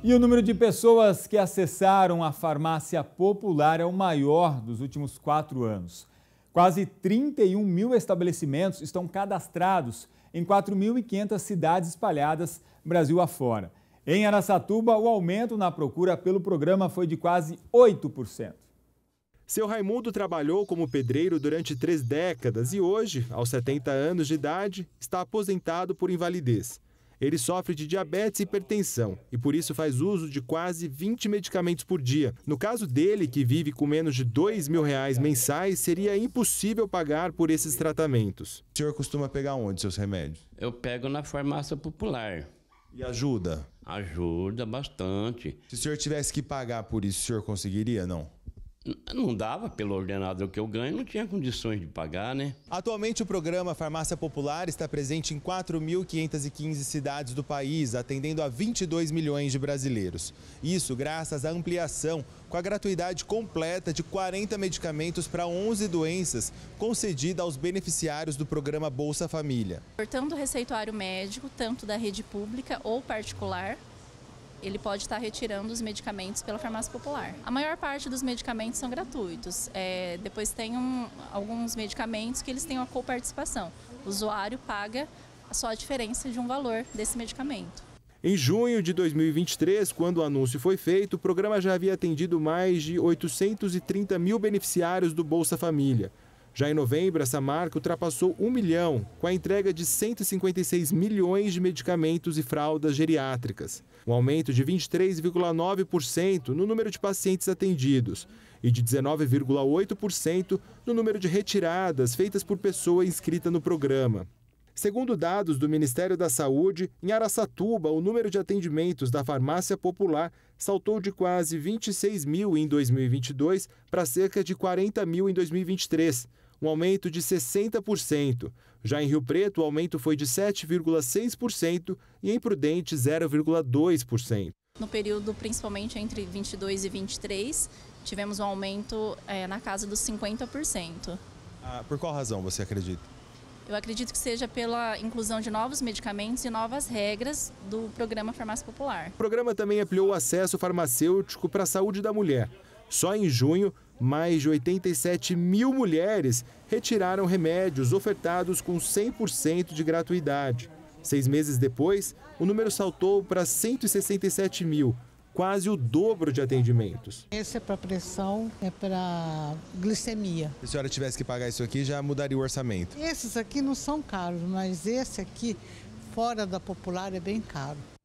E o número de pessoas que acessaram a farmácia popular é o maior dos últimos quatro anos. Quase 31 mil estabelecimentos estão cadastrados em 4.500 cidades espalhadas Brasil afora. Em Aracatuba, o aumento na procura pelo programa foi de quase 8%. Seu Raimundo trabalhou como pedreiro durante três décadas e hoje, aos 70 anos de idade, está aposentado por invalidez. Ele sofre de diabetes e hipertensão e por isso faz uso de quase 20 medicamentos por dia. No caso dele, que vive com menos de 2 mil reais mensais, seria impossível pagar por esses tratamentos. O senhor costuma pegar onde seus remédios? Eu pego na farmácia popular. E ajuda? Ajuda bastante. Se o senhor tivesse que pagar por isso, o senhor conseguiria, não? não dava pelo ordenado que eu ganho, não tinha condições de pagar, né? Atualmente o programa Farmácia Popular está presente em 4.515 cidades do país, atendendo a 22 milhões de brasileiros. Isso graças à ampliação com a gratuidade completa de 40 medicamentos para 11 doenças, concedida aos beneficiários do programa Bolsa Família. Portanto, o receituário médico, tanto da rede pública ou particular, ele pode estar retirando os medicamentos pela farmácia popular. A maior parte dos medicamentos são gratuitos. É, depois tem um, alguns medicamentos que eles têm uma coparticipação. O usuário paga só a diferença de um valor desse medicamento. Em junho de 2023, quando o anúncio foi feito, o programa já havia atendido mais de 830 mil beneficiários do Bolsa Família. Já em novembro, essa marca ultrapassou 1 milhão, com a entrega de 156 milhões de medicamentos e fraldas geriátricas, um aumento de 23,9% no número de pacientes atendidos e de 19,8% no número de retiradas feitas por pessoa inscrita no programa. Segundo dados do Ministério da Saúde, em Araçatuba, o número de atendimentos da farmácia popular saltou de quase 26 mil em 2022 para cerca de 40 mil em 2023, um aumento de 60%. Já em Rio Preto, o aumento foi de 7,6% e em Prudente, 0,2%. No período principalmente entre 22 e 23, tivemos um aumento é, na casa dos 50%. Ah, por qual razão você acredita? Eu acredito que seja pela inclusão de novos medicamentos e novas regras do programa Farmácia Popular. O programa também ampliou o acesso farmacêutico para a saúde da mulher. Só em junho, mais de 87 mil mulheres retiraram remédios ofertados com 100% de gratuidade. Seis meses depois, o número saltou para 167 mil, quase o dobro de atendimentos. Esse é para pressão, é para glicemia. Se a senhora tivesse que pagar isso aqui, já mudaria o orçamento? Esses aqui não são caros, mas esse aqui, fora da popular, é bem caro.